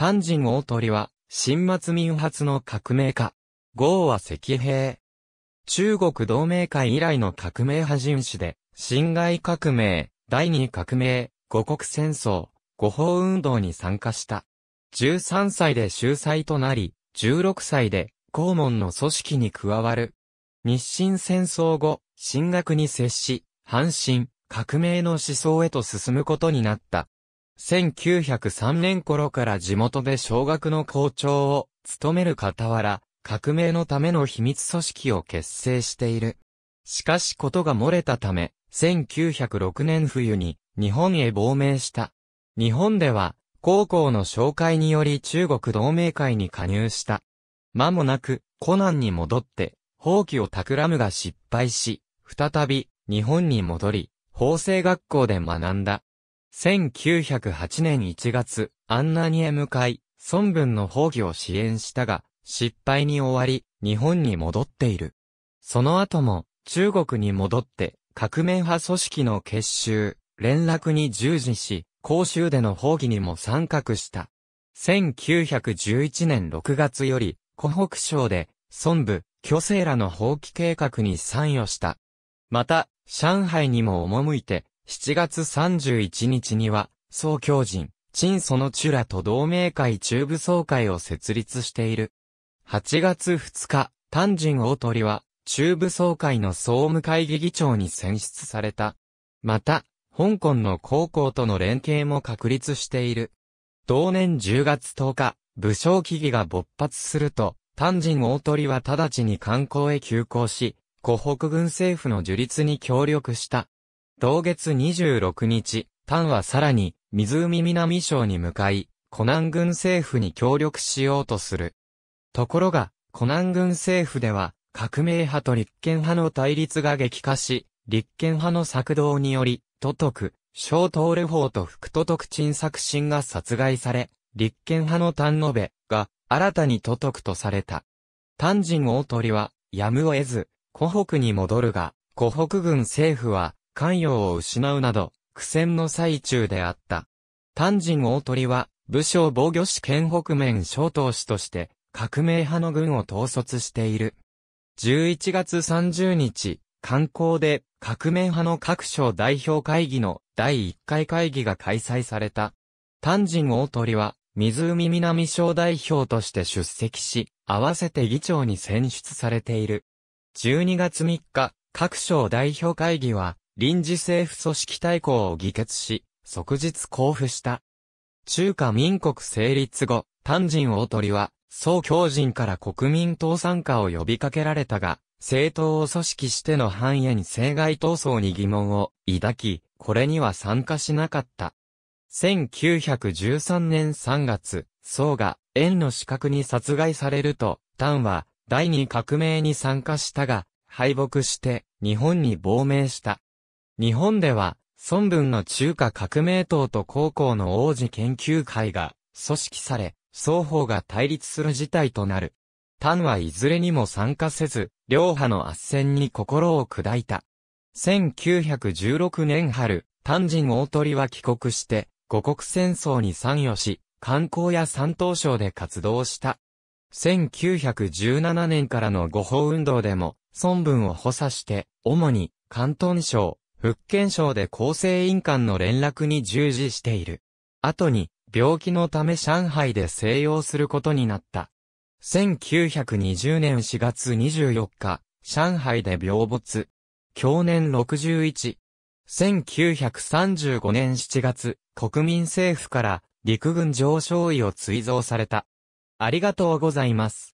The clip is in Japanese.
丹人大鳥は、新末民発の革命家。豪は石兵。中国同盟会以来の革命派人士で、辛亥革命、第二革命、五国戦争、五法運動に参加した。13歳で秀才となり、16歳で公門の組織に加わる。日清戦争後、進学に接し、阪神、革命の思想へと進むことになった。1903年頃から地元で小学の校長を務める傍ら、革命のための秘密組織を結成している。しかしことが漏れたため、1906年冬に日本へ亡命した。日本では、高校の紹介により中国同盟会に加入した。間もなく、コナンに戻って、放棄を企むが失敗し、再び、日本に戻り、法政学校で学んだ。1908年1月、アンナにへ向かい、孫文の放棄を支援したが、失敗に終わり、日本に戻っている。その後も、中国に戻って、革命派組織の結集、連絡に従事し、公衆での放棄にも参画した。1911年6月より、湖北省で、孫部、巨星らの放棄計画に参与した。また、上海にも赴いて、7月31日には、総教人、陳祖のチュラと同盟会中部総会を設立している。8月2日、丹人大鳥は、中部総会の総務会議議長に選出された。また、香港の高校との連携も確立している。同年10月10日、武将危義が勃発すると、丹人大鳥は直ちに観光へ急行し、湖北軍政府の樹立に協力した。同月26日、タンはさらに、湖南省に向かい、湖南軍政府に協力しようとする。ところが、湖南軍政府では、革命派と立憲派の対立が激化し、立憲派の策動により、都督、小東レ法と副都督陳作新が殺害され、立憲派の丹野べが新たに都督とされた。丹人大鳥は、やむを得ず、湖北に戻るが、湖北軍政府は、関与を失うなど、苦戦の最中であった。丹人大鳥は、武将防御士県北面小党士として、革命派の軍を統率している。11月30日、観光で革命派の各省代表会議の第1回会議が開催された。丹人大鳥は、湖南省代表として出席し、合わせて議長に選出されている。12月3日、各省代表会議は、臨時政府組織大綱を議決し、即日交付した。中華民国成立後、丹人大鳥は、宋教人から国民党参加を呼びかけられたが、政党を組織しての繁栄に政外闘争に疑問を抱き、これには参加しなかった。1913年3月、宋が縁の資格に殺害されると、丹は第二革命に参加したが、敗北して日本に亡命した。日本では、孫文の中華革命党と高校の王子研究会が組織され、双方が対立する事態となる。丹はいずれにも参加せず、両派の圧戦に心を砕いた。1916年春、丹人大鳥は帰国して、五国戦争に参与し、観光や山東省で活動した。1917年からの五法運動でも、孫文を補佐して、主に、関東省、福建省で厚生委員官の連絡に従事している。後に、病気のため上海で静養することになった。1920年4月24日、上海で病没。去年61。1935年7月、国民政府から陸軍上将位を追贈された。ありがとうございます。